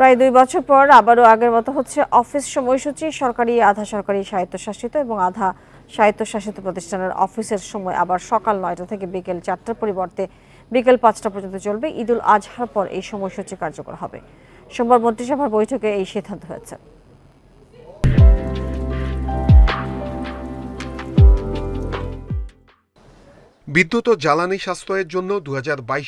প্রায় দুই বছর পর আবারও আগের মতো হচ্ছে অফিস সময়সূচি সরকারি আধা সরকারি স্বায়ত্তশাসিত এবং আধা স্বায়ত্তশাসিত প্রতিষ্ঠানের অফিসের সময় আবার সকাল নয়টা থেকে বিকেল চারটার পরিবর্তে বিকেল পাঁচটা পর্যন্ত চলবে ঈদুল আজহার পর এই সময়সূচি কার্যকর হবে সোমবার মন্ত্রিসভার বৈঠকে এই সিদ্ধান্ত হয়েছে বিদ্যুৎ ও জ্বালানি সাশ্রয়ের জন্য দু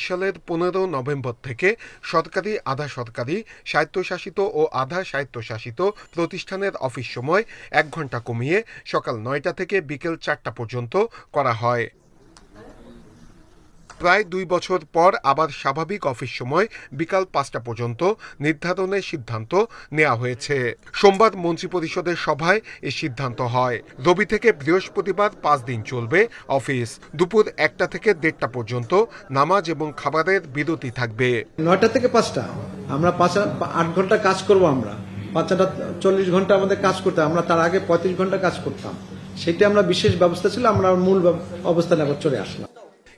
সালের পনেরো নভেম্বর থেকে সরকারি আধা সরকারি স্বায়ত্তশাসিত ও আধা স্বায়ত্তশাসিত প্রতিষ্ঠানের অফিস সময় এক ঘন্টা কমিয়ে সকাল নয়টা থেকে বিকেল চারটা পর্যন্ত করা হয় প্রায় দুই বছর পর আবার স্বাভাবিক অফিস সময় বিকাল পাঁচটা পর্যন্ত নির্ধারণের সিদ্ধান্ত নেওয়া হয়েছে সোমবার মন্ত্রিপরিষদের সভায় এ সিদ্ধান্ত হয় রবি থেকে বৃহস্পতিবার পাঁচ দিন চলবে অফিস দুপুর একটা থেকে দেড়টা পর্যন্ত নামাজ এবং খাবারের বিরতি থাকবে নয়টা থেকে পাঁচটা আমরা পাঁচ আট ঘন্টা কাজ করব আমরা পাঁচটা চল্লিশ ঘন্টা আমাদের কাজ করতাম আমরা তার আগে পঁয়ত্রিশ ঘন্টা কাজ করতাম সেটা আমরা বিশেষ ব্যবস্থা ছিল আমরা মূল অবস্থানে চলে আসলাম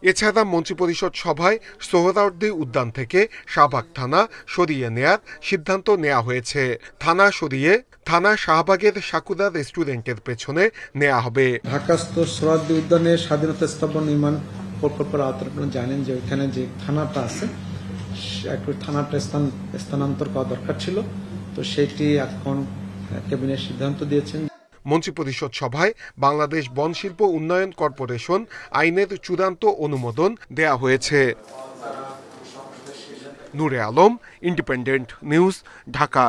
এছাড়া মন্ত্রিপরিষদ সভায় সোহরাওয়ার্দী উদ্যান থেকে শাহবাগ থানা সরিয়ে নেয়ার সিদ্ধান্ত নেওয়া হয়েছে থানা সরিয়ে থানা শাহবাগের সাকুরা রেস্টুরেন্টের পেছনে নেওয়া হবে ঢাকাস্থ সোহরাওয়ার্দী উদ্যানে স্বাধীনতা স্থাপন নির্মাণ প্রকল্পের আওতার জানেন যে ওইখানে যে থানাটা আছে একটু থানাটা স্থান স্থানান্তর করা দরকার ছিল তো সেটি এখন ক্যাবিনেট সিদ্ধান্ত দিয়েছেন মন্ত্রিপরিষদ সভায় বাংলাদেশ বনশিল্প উন্নয়ন কর্পোরেশন আইনের চূড়ান্ত অনুমোদন দেয়া হয়েছে নূরে আলম ইন্ডিপেন্ডেন্ট নিউজ ঢাকা